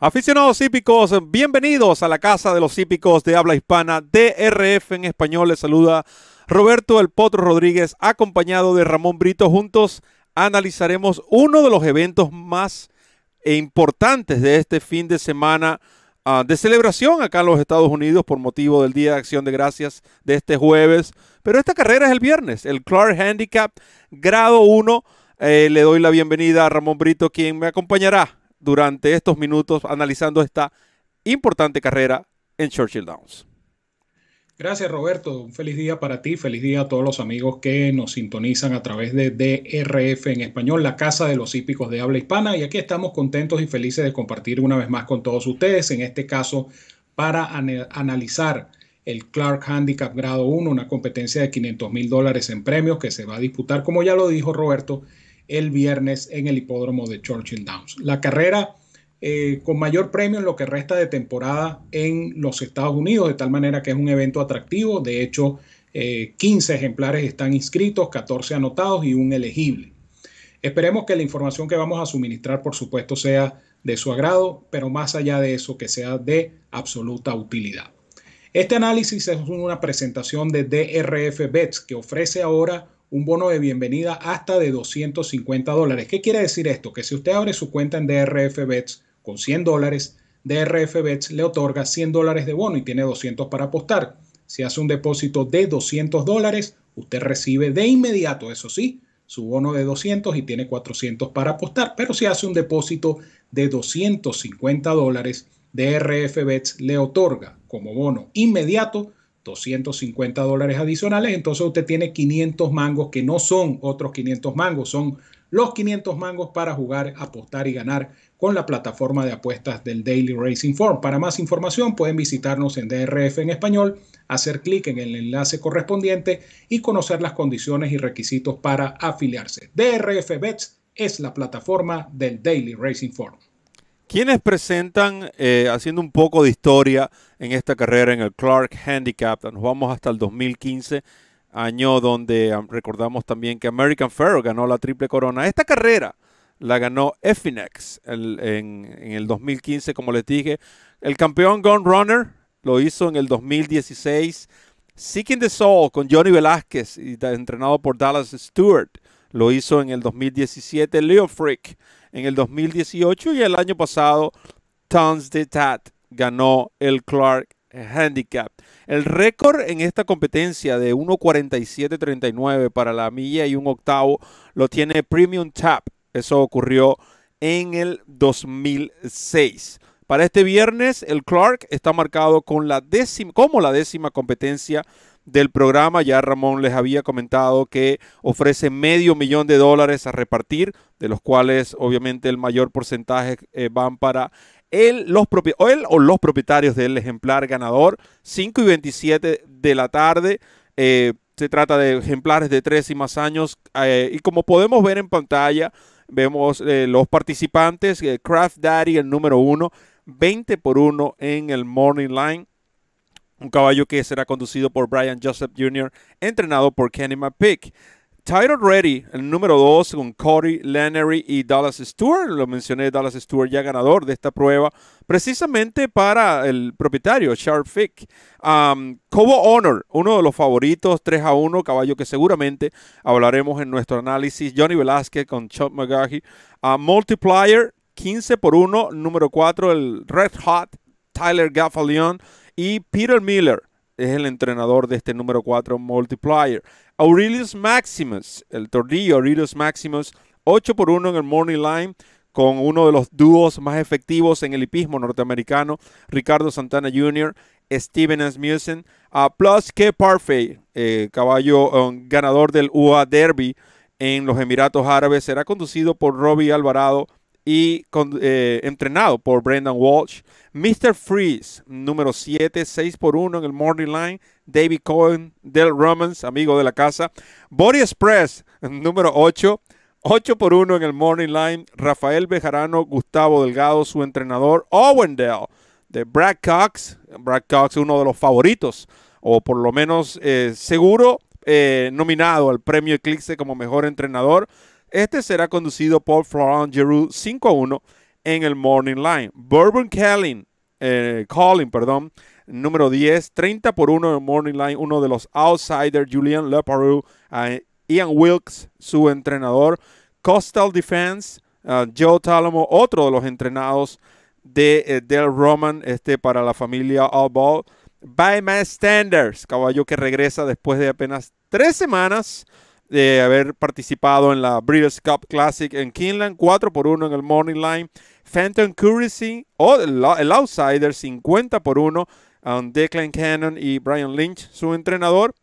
Aficionados hípicos, bienvenidos a la Casa de los Hípicos de Habla Hispana, DRF en español. Les saluda Roberto El Potro Rodríguez, acompañado de Ramón Brito. Juntos analizaremos uno de los eventos más importantes de este fin de semana ah, de celebración acá en los Estados Unidos por motivo del Día de Acción de Gracias de este jueves. Pero esta carrera es el viernes, el Clark Handicap Grado 1. Eh, le doy la bienvenida a Ramón Brito, quien me acompañará durante estos minutos analizando esta importante carrera en Churchill Downs. Gracias Roberto, un feliz día para ti, feliz día a todos los amigos que nos sintonizan a través de DRF en español, la casa de los hípicos de habla hispana, y aquí estamos contentos y felices de compartir una vez más con todos ustedes, en este caso para analizar el Clark Handicap Grado 1, una competencia de 500 mil dólares en premios que se va a disputar, como ya lo dijo Roberto, el viernes en el hipódromo de Churchill Downs. La carrera eh, con mayor premio en lo que resta de temporada en los Estados Unidos, de tal manera que es un evento atractivo. De hecho, 15 eh, ejemplares están inscritos, 14 anotados y un elegible. Esperemos que la información que vamos a suministrar, por supuesto, sea de su agrado, pero más allá de eso, que sea de absoluta utilidad. Este análisis es una presentación de DRF Bets que ofrece ahora un bono de bienvenida hasta de 250 dólares. ¿Qué quiere decir esto? Que si usted abre su cuenta en DRF Bets con 100 dólares, DRF Bets le otorga 100 dólares de bono y tiene 200 para apostar. Si hace un depósito de 200 dólares, usted recibe de inmediato, eso sí, su bono de 200 y tiene 400 para apostar. Pero si hace un depósito de 250 dólares, DRF Bets le otorga como bono inmediato 250 dólares adicionales, entonces usted tiene 500 mangos que no son otros 500 mangos, son los 500 mangos para jugar, apostar y ganar con la plataforma de apuestas del Daily Racing Form. Para más información pueden visitarnos en DRF en español, hacer clic en el enlace correspondiente y conocer las condiciones y requisitos para afiliarse. DRF Bets es la plataforma del Daily Racing Form. ¿Quiénes presentan, eh, haciendo un poco de historia en esta carrera en el Clark Handicap? Nos vamos hasta el 2015, año donde recordamos también que American ferro ganó la triple corona. Esta carrera la ganó Effinex en, el 2015, como les dije. El campeón Gun Runner lo hizo en el 2016. Seeking the Soul con Johnny Velázquez, entrenado por Dallas Stewart, lo hizo en el 2017. Leo Frick en el 2018 y el año pasado Tons de Tat ganó el Clark Handicap. El récord en esta competencia de 1.47.39 para la milla y un octavo lo tiene Premium Tap. Eso ocurrió en el 2006. Para este viernes, el Clark está marcado con la décima, como la décima competencia del programa. Ya Ramón les había comentado que ofrece medio millón de dólares a repartir, de los cuales obviamente el mayor porcentaje eh, van para él, los o o los propietarios del ejemplar ganador. 5 y 27 de la tarde. Eh, se trata de ejemplares de tres y más años. Eh, y como podemos ver en pantalla, vemos los participantes. Craft Daddy, el número uno. 20 por uno en el Morning Line un caballo que será conducido por Brian Joseph Jr., entrenado por Kenny McPick. Tyron Ready, el número 2, con Cody Lannery y Dallas Stewart. Lo mencioné, Dallas Stewart ya ganador de esta prueba, precisamente para el propietario, Sharp Fick. Um, Cobo Honor, uno de los favoritos, 3 a 1, caballo que seguramente hablaremos en nuestro análisis. Johnny Velázquez con Chuck McGahey. Uh, multiplier, 15 por 1, número 4, el Red Hot, Tyler Gaffalion y Peter Miller es el entrenador de este número 4 Multiplier. Aurelius Maximus, el tordillo Aurelius Maximus, 8 por 1 en el Morning Line con uno de los dúos más efectivos en el hipismo norteamericano, Ricardo Santana Jr., Steven Asmussen, a ah, plus que Parfait, eh, caballo eh, ganador del UA Derby en los Emiratos Árabes, será conducido por Robbie Alvarado y eh, entrenado por Brendan Walsh. Mr. Freeze, número 7, 6 por 1 en el Morning Line. David Cohen, Del Romans, amigo de la casa. Body Express, número 8, 8 por 1 en el Morning Line. Rafael Bejarano, Gustavo Delgado, su entrenador. Owendell, de Brad Cox. Brad Cox, uno de los favoritos, o por lo menos eh, seguro. Eh, nominado al premio Eclipse como mejor entrenador. Este será conducido por Florent Giroux 5 1 en el Morning Line. Bourbon Calling, eh, Calling, perdón, número 10, 30 por 1 en el Morning Line, uno de los outsiders, Julian Leparu, eh, Ian Wilkes, su entrenador, Coastal Defense, eh, Joe Talamo, otro de los entrenados de Del Roman este, para la familia All Ball. By My Standards, caballo que regresa después de apenas tres semanas de haber participado en la Breeders Cup Classic en Kingland, 4 por 1 en el Morning Line. Phantom Currency, o el, Outsider, 50 por 1 Declan Cannon y Brian Lynch, su entrenador.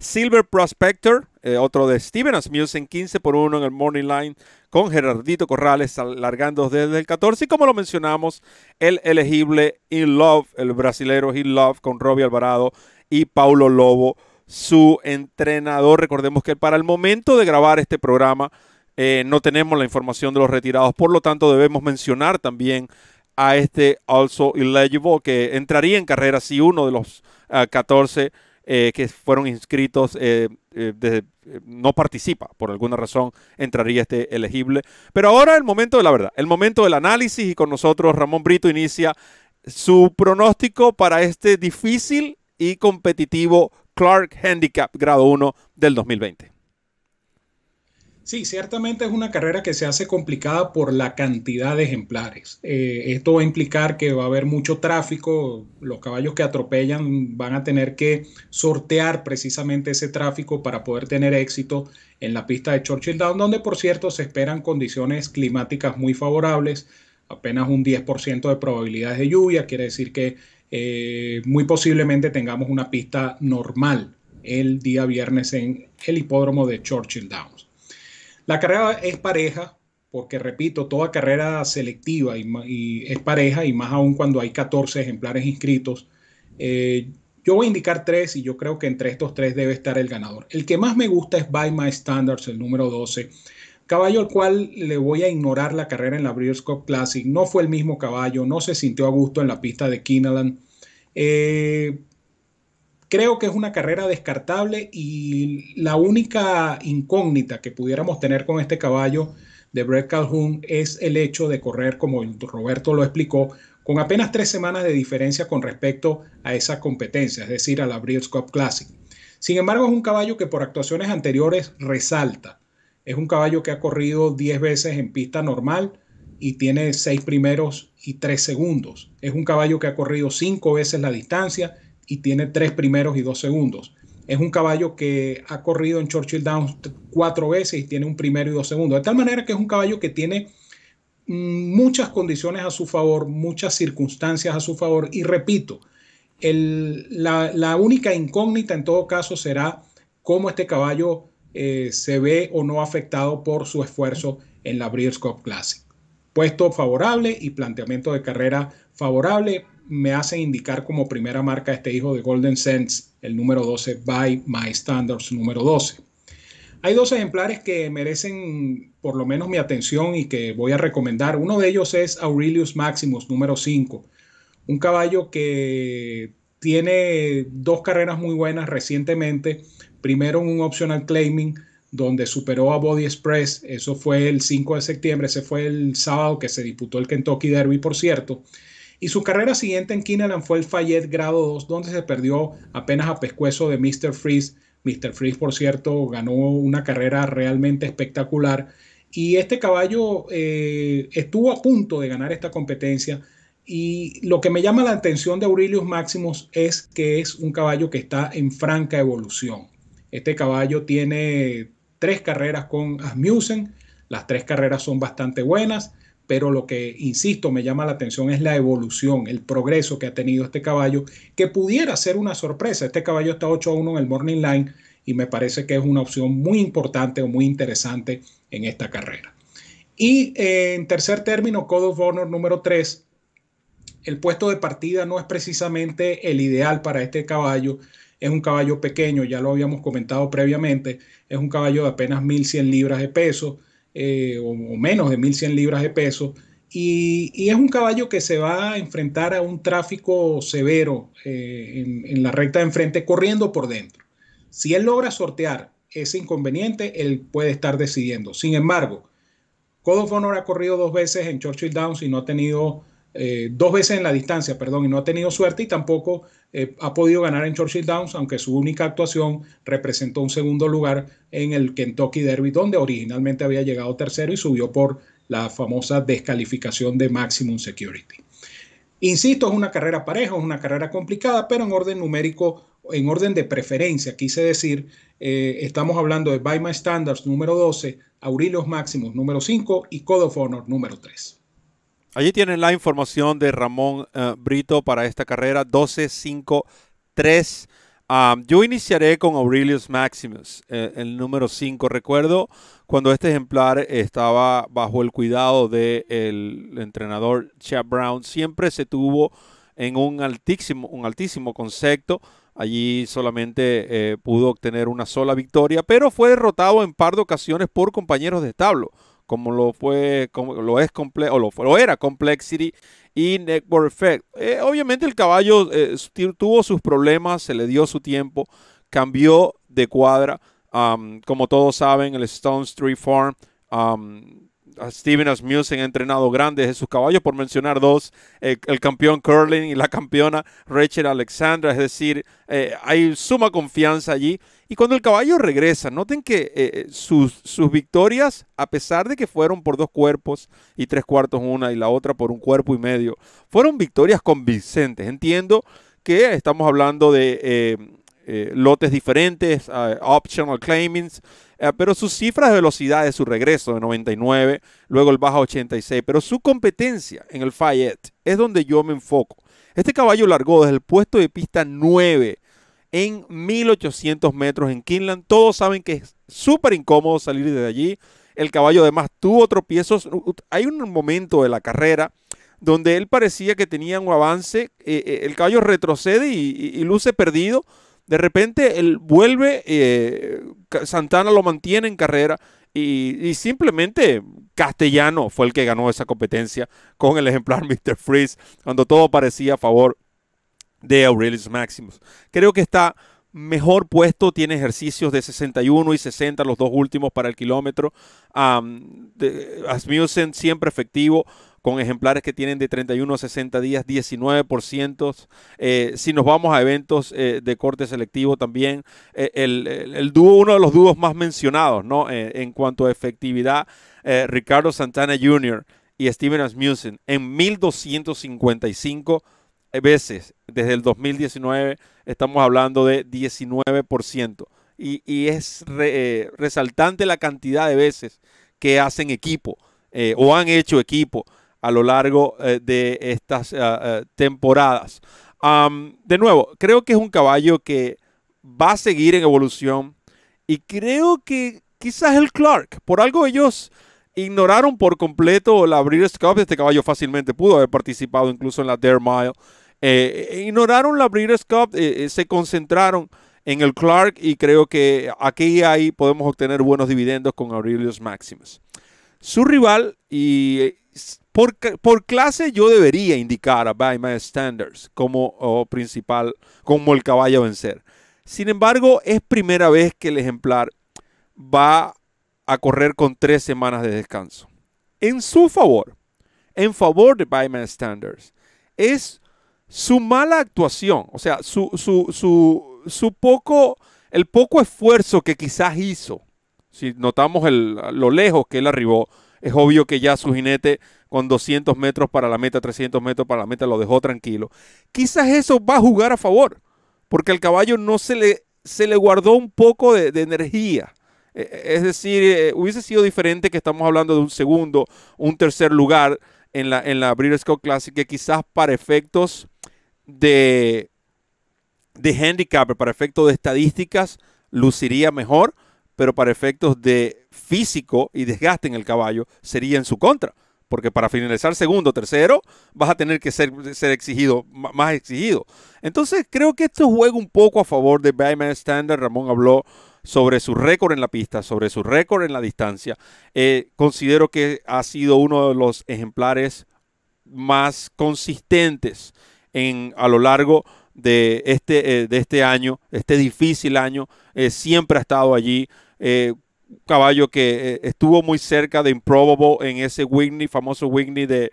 Silver Prospector, eh, otro de Steven Asmussen, 15 por 1 en el Morning Line con Gerardito Corrales alargando desde el 14. Y como lo mencionamos, el elegible In Love, el brasilero In Love con Robbie Alvarado y Paulo Lobo su entrenador. Recordemos que para el momento de grabar este programa eh, no tenemos la información de los retirados, por lo tanto debemos mencionar también a este also Illegible que entraría en carrera si uno de los 14 ah, eh, que fueron inscritos eh, no participa, por alguna razón entraría este elegible. Pero ahora el momento de la verdad, el momento del análisis y con nosotros Ramón Brito inicia su pronóstico para este difícil y competitivo Clark Handicap Grado 1 del 2020. Sí, ciertamente es una carrera que se hace complicada por la cantidad de ejemplares. Eh, esto va a implicar que va a haber mucho tráfico, los caballos que atropellan van a tener que sortear precisamente ese tráfico para poder tener éxito en la pista de Churchill Down, donde por cierto se esperan condiciones climáticas muy favorables, apenas un 10% de probabilidades de lluvia, quiere decir que eh, muy posiblemente tengamos una pista normal el día viernes en el hipódromo de Churchill Downs. La carrera es pareja, porque repito, toda carrera selectiva y, es pareja, y más aún cuando hay 14 ejemplares inscritos. Eh, yo voy a indicar tres y yo creo que entre estos tres debe estar el ganador. El que más me gusta es By My Standards, el número 12. Caballo al cual le voy a ignorar la carrera en la Breeders' Cup Classic. No fue el mismo caballo, no se sintió a gusto en la pista de Keeneland. Eh, creo que es una carrera descartable y la única incógnita que pudiéramos tener con este caballo de Brett Calhoun es el hecho de correr, como Roberto lo explicó, con apenas tres semanas de diferencia con respecto a esa competencia, es decir, a la Breeders' Cup Classic. Sin embargo, es un caballo que por actuaciones anteriores resalta. Es un caballo que ha corrido 10 veces en pista normal y tiene 6 primeros y 3 segundos. Es un caballo que ha corrido 5 veces la distancia y tiene 3 primeros y 2 segundos. Es un caballo que ha corrido en Churchill Downs 4 veces y tiene un primero y 2 segundos. De tal manera que es un caballo que tiene mm, muchas condiciones a su favor, muchas circunstancias a su favor. Y repito, el, la, única incógnita en todo caso será cómo este caballo eh, se ve o no afectado por su esfuerzo en la Breeders' Cup Classic. Puesto favorable y planteamiento de carrera favorable me hacen indicar como primera marca este hijo de Golden Sense, el número 12, by My Standards número 12. Hay dos ejemplares que merecen por lo menos mi atención y que voy a recomendar. Uno de ellos es Aurelius Maximus número 5, un caballo que tiene dos carreras muy buenas recientemente, primero en un optional claiming donde superó a Body Express, eso fue el 5 de septiembre, ese fue el sábado que se disputó el Kentucky Derby, por cierto. Y su carrera siguiente en Kineland fue el Fayette grado 2, donde se perdió apenas a pescuezo de Mr. Freeze. Mr. Freeze, por cierto, ganó una carrera realmente espectacular. Y este caballo eh, estuvo a punto de ganar esta competencia. Y lo que me llama la atención de Aurelius Maximus es que es un caballo que está en franca evolución. Este caballo tiene tres carreras con Asmussen, las tres carreras son bastante buenas, pero lo que, insisto, me llama la atención es la evolución, el progreso que ha tenido este caballo, que pudiera ser una sorpresa. Este caballo está 8 a 1 en el Morning Line y me parece que es una opción muy importante o muy interesante en esta carrera. Y eh, en tercer término, Code of Honor número 3. El puesto de partida no es precisamente el ideal para este caballo. Es un caballo pequeño, ya lo habíamos comentado previamente, es un caballo de apenas 1.100 libras de peso eh, o, menos de 1.100 libras de peso. Y, es un caballo que se va a enfrentar a un tráfico severo eh, en, la recta de enfrente, corriendo por dentro. Si él logra sortear ese inconveniente, él puede estar decidiendo. Sin embargo, Code of Honor ha corrido dos veces en Churchill Downs y no ha tenido, eh, dos veces en la distancia, perdón, y no ha tenido suerte y tampoco eh, ha podido ganar en Churchill Downs, aunque su única actuación representó un segundo lugar en el Kentucky Derby, donde originalmente había llegado tercero y subió por la famosa descalificación de Maximum Security. Insisto, es una carrera pareja, es una carrera complicada, pero en orden numérico, en orden de preferencia, quise decir, eh, estamos hablando de By My Standards número 12, Aurelios Maximus número 5 y Code of Honor número 3. Allí tienen la información de Ramón eh, Brito para esta carrera 12-5-3. yo iniciaré con Aurelius Maximus, eh, el número 5. Recuerdo cuando este ejemplar estaba bajo el cuidado del entrenador Chad Brown, siempre se tuvo en un altísimo, un altísimo concepto. Allí solamente eh, pudo obtener una sola victoria, pero fue derrotado en par de ocasiones por compañeros de establo como lo fue, como lo es comple o lo, era Complexity y Network Effect. Eh, obviamente el caballo eh, tuvo sus problemas, se le dio su tiempo, cambió de cuadra. como todos saben, el Stone Street Farm Steven Asmussen ha entrenado grandes de sus caballos, por mencionar dos, eh, el campeón Curling y la campeona Rachel Alexandra, es decir, eh, hay suma confianza allí. Y cuando el caballo regresa, noten que eh, sus, sus, victorias, a pesar de que fueron por dos cuerpos y tres cuartos una y la otra por un cuerpo y medio, fueron victorias convincentes. Entiendo que estamos hablando de eh, lotes diferentes, eh, optional claimings, eh, pero sus cifras de velocidad de su regreso de 99, luego el baja 86, pero su competencia en el Fayette es donde yo me enfoco. Este caballo largó desde el puesto de pista 9 en 1800 metros en Kinland. Todos saben que es súper incómodo salir de allí. El caballo además tuvo tropiezos. Hay un momento de la carrera donde él parecía que tenía un avance. el caballo retrocede y luce perdido de repente él vuelve, eh, Santana lo mantiene en carrera y, simplemente Castellano fue el que ganó esa competencia con el ejemplar Mr. Freeze, cuando todo parecía a favor de Aurelius Maximus. Creo que está mejor puesto, tiene ejercicios de 61 y 60, los dos últimos para el kilómetro. Um, Asmussen siempre efectivo con ejemplares que tienen de 31 a 60 días, 19%. Eh, si nos vamos a eventos eh, de corte selectivo también, eh, el, dúo, uno de los dúos más mencionados, ¿no? en cuanto a efectividad, Ricardo Santana Jr. y Steven Asmussen en 1255 veces desde el 2019 estamos hablando de 19% y, y es resaltante la cantidad de veces que hacen equipo o han hecho equipo a lo largo eh, de estas eh, eh, temporadas. de nuevo, creo que es un caballo que va a seguir en evolución y creo que quizás el Clark, por algo ellos ignoraron por completo la Breeders' Cup, este caballo fácilmente pudo haber participado incluso en la Dare Mile, ignoraron la Breeders' Cup, se concentraron en el Clark y creo que aquí ahí podemos obtener buenos dividendos con Aurelius Maximus. Su rival, y por, clase yo debería indicar a By My Standards como principal, como el caballo a vencer. Sin embargo, es primera vez que el ejemplar va a correr con tres semanas de descanso. En su favor, en favor de By My Standards, es su mala actuación, o sea, su, su, su, poco, el poco esfuerzo que quizás hizo, si notamos lo lejos que él arribó es obvio que ya su jinete con 200 metros para la meta, 300 metros para la meta, lo dejó tranquilo. Quizás eso va a jugar a favor, porque al caballo no se le, se le guardó un poco de, energía. E, e, es decir, eh, hubiese sido diferente que estamos hablando de un segundo, un tercer lugar en la, en la Breeders' Cup Classic, que quizás para efectos de, de handicap, para efectos de estadísticas, luciría mejor, pero para efectos de físico y desgaste en el caballo sería en su contra. Porque para finalizar segundo, tercero, vas a tener que ser, ser exigido, más exigido. Entonces creo que esto juega un poco a favor de Bayman Standard. Ramón habló sobre su récord en la pista, sobre su récord en la distancia. Eh, considero que ha sido uno de los ejemplares más consistentes en, a lo largo de este, eh, de este año, este difícil año. Eh, siempre ha estado allí caballo que eh, estuvo muy cerca de Improbable en ese Whitney, famoso Whitney de,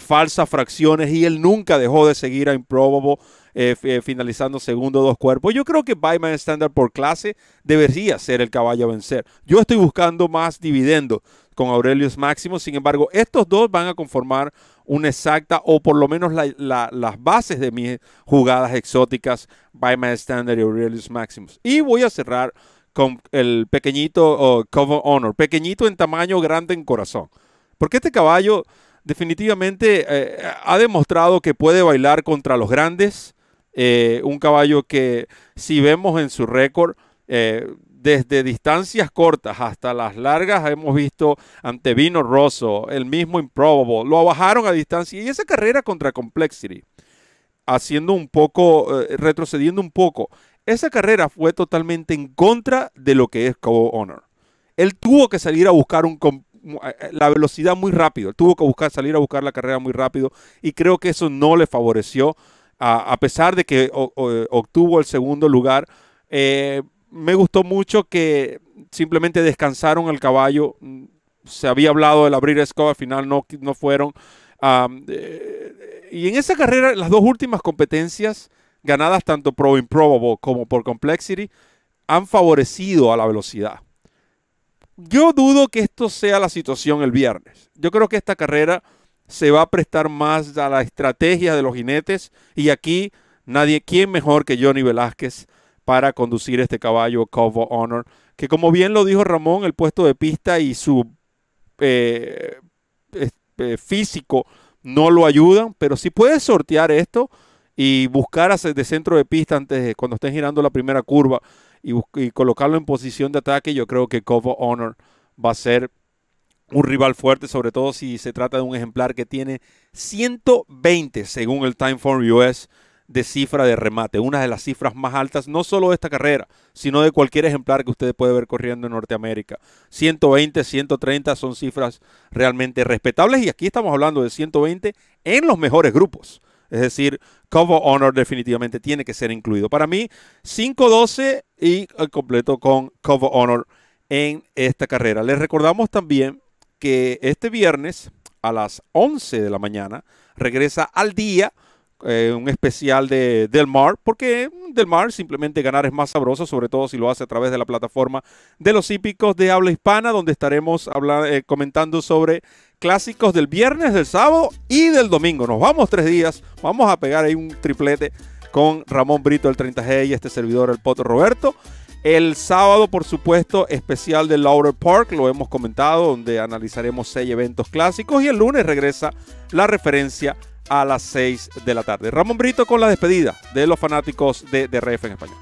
falsas fracciones, y él nunca dejó de seguir a Improbable, eh, eh, finalizando segundo dos cuerpos. Yo creo que Byman Standard por clase debería ser el caballo a vencer. Yo estoy buscando más dividendo con Aurelius Máximo, sin embargo, estos dos van a conformar una exacta o por lo menos las bases de mis jugadas exóticas Byman Standard y Aurelius Maximus. Y voy a cerrar con el pequeñito Cover Honor, pequeñito en tamaño, grande en corazón. Porque este caballo definitivamente eh, ha demostrado que puede bailar contra los grandes. Eh, un caballo que si vemos en su récord, eh, desde distancias cortas hasta las largas, hemos visto ante Vino Rosso, el mismo Improbable, lo bajaron a distancia y esa carrera contra Complexity, haciendo un poco, retrocediendo un poco esa carrera fue totalmente en contra de lo que es co Honor. Él tuvo que salir a buscar un, eh, eh, la velocidad muy rápido. Él tuvo que buscar, salir a buscar la carrera muy rápido y creo que eso no le favoreció. A, pesar de que eh, obtuvo el segundo lugar, me gustó mucho que simplemente descansaron el caballo. Se había hablado del abrir escoba, al final no, no fueron. y en esa carrera, las dos últimas competencias, ganadas tanto por Improbable como por Complexity han favorecido a la velocidad. Yo dudo que esto sea la situación el viernes. Yo creo que esta carrera se va a prestar más a la estrategia de los jinetes y aquí nadie, ¿quién mejor que Johnny Velázquez para conducir este caballo Cobo Honor? Que como bien lo dijo Ramón, el puesto de pista y su eh, eh, físico no lo ayudan, pero si puede sortear esto, y buscar de centro de pista antes de cuando estén girando la primera curva y, colocarlo en posición de ataque, yo creo que Cobo Honor va a ser un rival fuerte, sobre todo si se trata de un ejemplar que tiene 120, según el Timeform US, de cifra de remate, una de las cifras más altas, no solo de esta carrera, sino de cualquier ejemplar que usted puede ver corriendo en Norteamérica. 120, 130 son cifras realmente respetables y aquí estamos hablando de 120 en los mejores grupos. Es decir, Cover Honor definitivamente tiene que ser incluido. Para mí, 5-12 y eh, completo con Cover Honor en esta carrera. Les recordamos también que este viernes a las 11 de la mañana regresa al día eh, un especial de Del Mar, porque Del Mar simplemente ganar es más sabroso, sobre todo si lo hace a través de la plataforma de los hípicos de habla hispana, donde estaremos eh, comentando sobre clásicos del viernes, del sábado y del domingo. Nos vamos tres días. Vamos a pegar ahí un triplete con Ramón Brito, el 30G, y este servidor, el Poto Roberto. El sábado, por supuesto, especial de Laurel Park, lo hemos comentado, donde analizaremos seis eventos clásicos. Y el lunes regresa la referencia a las seis de la tarde. Ramón Brito con la despedida de los fanáticos de, de en español.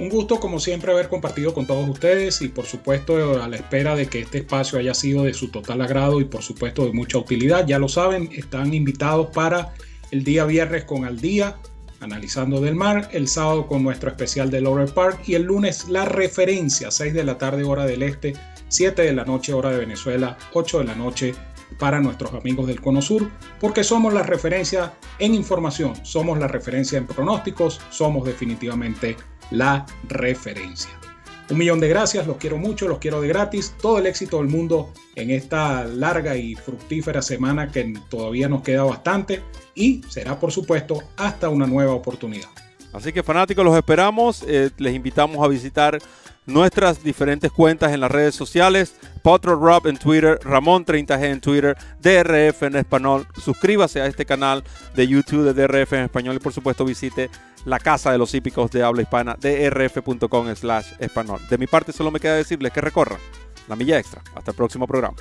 Un gusto como siempre haber compartido con todos ustedes y por supuesto a la espera de que este espacio haya sido de su total agrado y por supuesto de mucha utilidad. Ya lo saben, están invitados para el día viernes con Al Día, analizando del mar, el sábado con nuestro especial de Laurel Park y el lunes la referencia, 6 de la tarde hora del este, 7 de la noche hora de Venezuela, 8 de la noche para nuestros amigos del Cono Sur, porque somos la referencia en información, somos la referencia en pronósticos, somos definitivamente la referencia. Un millón de gracias, los quiero mucho, los quiero de gratis. Todo el éxito del mundo en esta larga y fructífera semana que todavía nos queda bastante y será por supuesto hasta una nueva oportunidad. Así que fanáticos, los esperamos. Eh, les invitamos a visitar nuestras diferentes cuentas en las redes sociales. Potro Rob en Twitter, Ramón 30G en Twitter, DRF en español. Suscríbase a este canal de YouTube de DRF en español y por supuesto visite la casa de los hípicos de habla hispana, drf.com slash español. De mi parte solo me queda decirles que recorran la milla extra. Hasta el próximo programa.